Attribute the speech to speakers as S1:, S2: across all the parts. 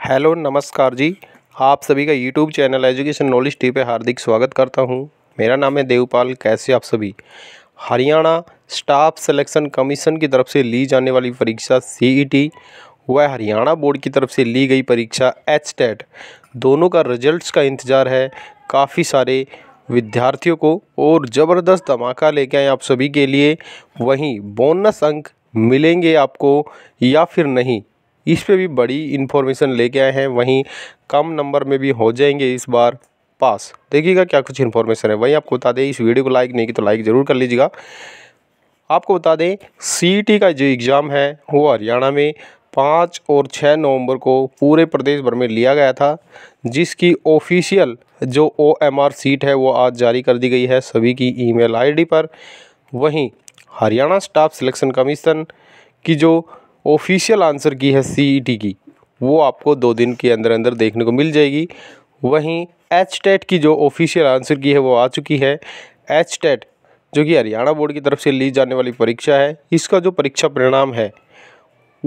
S1: hello नमस्कार जी आप सभी का YouTube channel education knowledge T पे हार्दिक स्वागत करता हूँ मेरा नाम है देवपाल कैसे आप सभी हरियाणा स्टाफ सिलेक्शन कमीशन की तरफ से ली जाने वाली परीक्षा सीईटी e व हरियाणा बोर्ड की तरफ से ली गई परीक्षा एच e दोनों का रिजल्ट्स का इंतज़ार है काफ़ी सारे विद्यार्थियों को और ज़बरदस्त धमाका लेके आए आप सभी के लिए वहीं बोनस अंक मिलेंगे आपको या फिर नहीं इस पर भी बड़ी इन्फॉर्मेशन लेके आए हैं वहीं कम नंबर में भी हो जाएंगे इस बार पास देखिएगा क्या कुछ इन्फॉर्मेशन है वहीं आपको बता दें इस वीडियो को लाइक नहीं की तो लाइक ज़रूर कर लीजिएगा आपको बता दें सी e का जो एग्ज़ाम है वो हरियाणा में पाँच और छः नवंबर को पूरे प्रदेश भर में लिया गया था जिसकी ऑफिशियल जो ओ एम आर सीट है वो आज जारी कर दी गई है सभी की ईमेल आईडी पर वहीं हरियाणा स्टाफ सिलेक्शन कमीशन की जो ऑफिशियल आंसर की है सीईटी e की वो आपको दो दिन के अंदर अंदर देखने को मिल जाएगी वहीं एच टेट की जो ऑफिशियल आंसर की है वो आ चुकी है एच टेट जो कि हरियाणा बोर्ड की तरफ से ली जाने वाली परीक्षा है इसका जो परीक्षा परिणाम है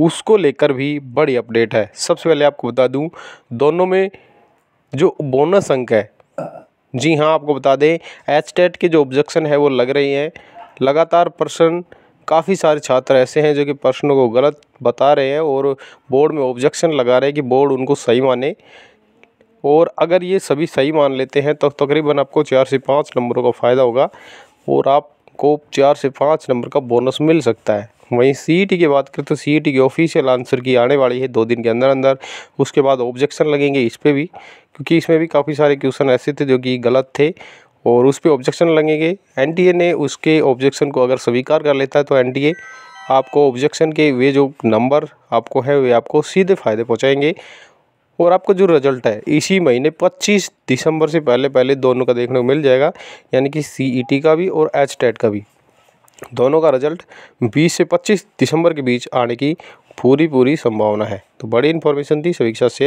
S1: उसको लेकर भी बड़ी अपडेट है सबसे पहले आपको बता दूं दोनों में जो बोनस अंक है जी हाँ आपको बता दें एच टेट के जो ऑब्जेक्शन है वो लग रही हैं लगातार पर्सन काफ़ी सारे छात्र ऐसे हैं जो कि प्रश्नों को गलत बता रहे हैं और बोर्ड में ऑब्जेक्शन लगा रहे हैं कि बोर्ड उनको सही माने और अगर ये सभी सही मान लेते हैं तो तकरीबन आपको चार से पाँच नंबरों का फ़ायदा होगा और आपको चार से पाँच नंबर का बोनस मिल सकता है वहीं सी e की बात करें तो सी e की ऑफिशियल आंसर की आने वाली है दो दिन के अंदर अंदर उसके बाद ऑब्जेक्शन लगेंगे इस पर भी क्योंकि इसमें भी काफ़ी सारे क्वेश्चन ऐसे थे जो कि गलत थे और उस पर ऑब्जेक्शन लगेंगे एनटीए ने उसके ऑब्जेक्शन को अगर स्वीकार कर लेता है तो एनटीए आपको ऑब्जेक्शन के वे जो नंबर आपको है वे आपको सीधे फायदे पहुंचाएंगे और आपको जो रिजल्ट है इसी महीने 25 दिसंबर से पहले पहले दोनों का देखने को मिल जाएगा यानी कि सीईटी e का भी और एच का भी दोनों का रिजल्ट 20 से 25 दिसंबर के बीच आने की पूरी पूरी संभावना है तो बड़ी इन्फॉर्मेशन थी समीक्षा से